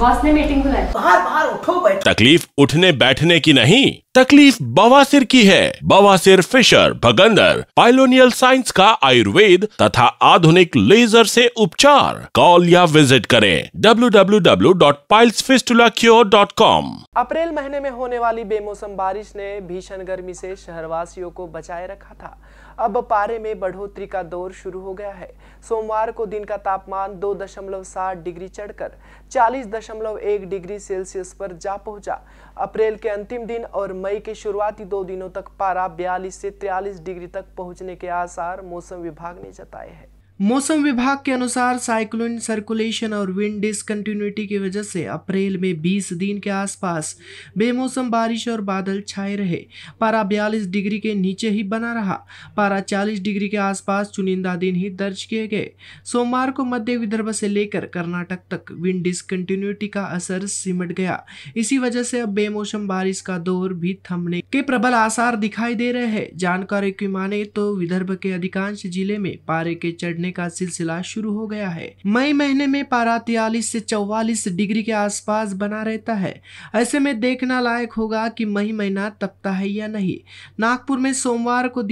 boss ने meeting बुलाई बाहर बाहर उठो बैठ तकलीफ उठने बैठने की नहीं तकलीफ बवासिर की है बवासिर फिशर भगंदर पाइलोनियल साइंस का आयुर्वेद तथा आधुनिक लेजर से उपचार कॉल या विजिट करें www.pilesfistulacure.com अप्रैल महीने में होने वाली बेमौसम बारिश ने भीषण गर्मी से शहरवासियों को बचाए रखा था अब पारे में बढ़ोतरी का दौर शुरू हो गया है सोमवार को दिन का तापमान दो दशमलव सात डिग्री चढ़कर चालीस दशमलव एक डिग्री सेल्सियस पर जा पहुंचा अप्रैल के अंतिम दिन और मई के शुरुआती दो दिनों तक पारा बयालीस से तिरालीस डिग्री तक पहुंचने के आसार मौसम विभाग ने जताए हैं मौसम विभाग के अनुसार साइक्लोन सर्कुलेशन और विंड डिसकंटिन्यूटी की वजह से अप्रैल में 20 दिन के आसपास बेमौसम बारिश और बादल छाए रहे पारा बयालीस डिग्री के नीचे ही बना रहा पारा 40 डिग्री के आसपास चुनिंदा दिन ही दर्ज किए गए सोमवार को मध्य विदर्भ से लेकर कर्नाटक तक विंड डिसकंटिन्यूटी का असर सिमट गया इसी वजह से अब बेमौसम बारिश का दौर भी थमने के प्रबल आसार दिखाई दे रहे हैं जानकारी की माने तो विदर्भ के अधिकांश जिले में पारे के चढ़ने गिरने का सिलसिला शुरू हो गया है मई महीने में पारा तियालीस से चौवालीस डिग्री के आसपास बना रहता है ऐसे में देखना लायक होगा कि मई महीना तपता है या नहीं नागपुर में सोमवार को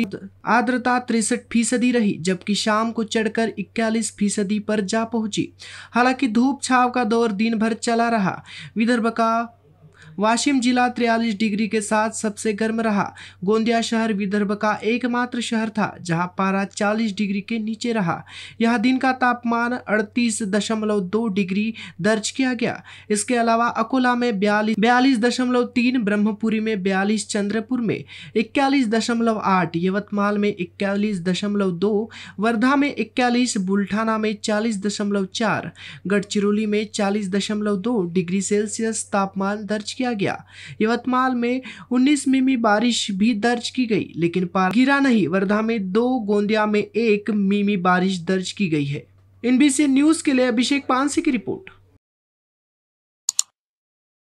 आर्द्रता तिरसठ फीसदी रही जबकि शाम को चढ़कर इक्यालीस फीसदी पर जा पहुंची हालांकि धूप छाव का दौर दिन भर चला रहा विदर्भ का वाशिम जिला तिरयालीस डिग्री के साथ सबसे गर्म रहा गोंदिया शहर विदर्भ का एकमात्र शहर था जहां पारा 40 डिग्री के नीचे रहा यह दिन का तापमान 38.2 डिग्री दर्ज किया गया इसके अलावा अकोला में बयालीस बयालीस दशमलव तीन ब्रह्मपुरी में बयालीस चंद्रपुर में इक्यालीस दशमलव आठ यवतमाल में इक्यालीस दशमलव दो वर्धा में इक्यालीस बुल्ठाना में चालीस दशमलव चार गढ़चिरौली में चालीस दशमलव दो डिग्री सेल्सियस तापमान दर्ज किया किया गया यवतमाल में 19 मिमी बारिश भी दर्ज की गई लेकिन पार गिरा नहीं वर्धा में दो गोंदिया में एक मिमी बारिश दर्ज की गई है एनबीसी न्यूज के लिए अभिषेक पानसी की रिपोर्ट